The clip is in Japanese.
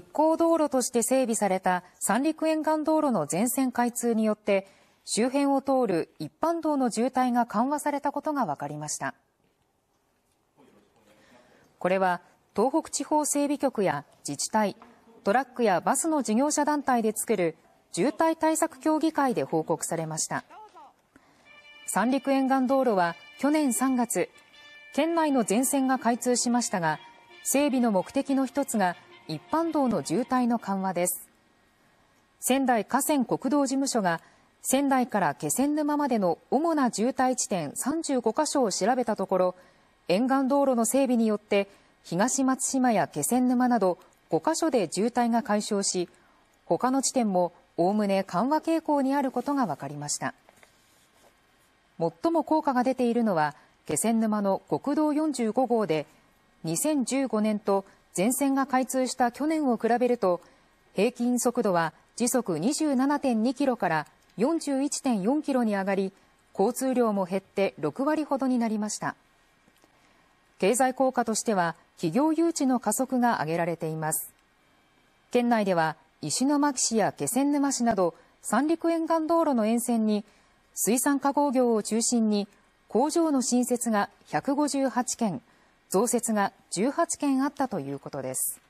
復興道路として整備された三陸沿岸道路の全線開通によって周辺を通る一般道の渋滞が緩和されたことが分かりましたこれは東北地方整備局や自治体トラックやバスの事業者団体で作る渋滞対策協議会で報告されました三陸沿岸道路は去年3月県内の全線が開通しましたが整備の目的の一つが一般道の渋滞の緩和です。仙台河川国道事務所が仙台から気仙沼までの主な渋滞地点35か所を調べたところ、沿岸道路の整備によって東松島や気仙沼など5か所で渋滞が解消し、他の地点もおおむね緩和傾向にあることが分かりました。最も効果が出ているのは気仙沼の国道45号で2015年と全線が開通した去年を比べると、平均速度は時速27.2キロから41.4キロに上がり、交通量も減って6割ほどになりました。経済効果としては、企業誘致の加速が挙げられています。県内では、石巻市や気仙沼市など、三陸沿岸道路の沿線に、水産加工業を中心に、工場の新設が158件、増設が18件あったということです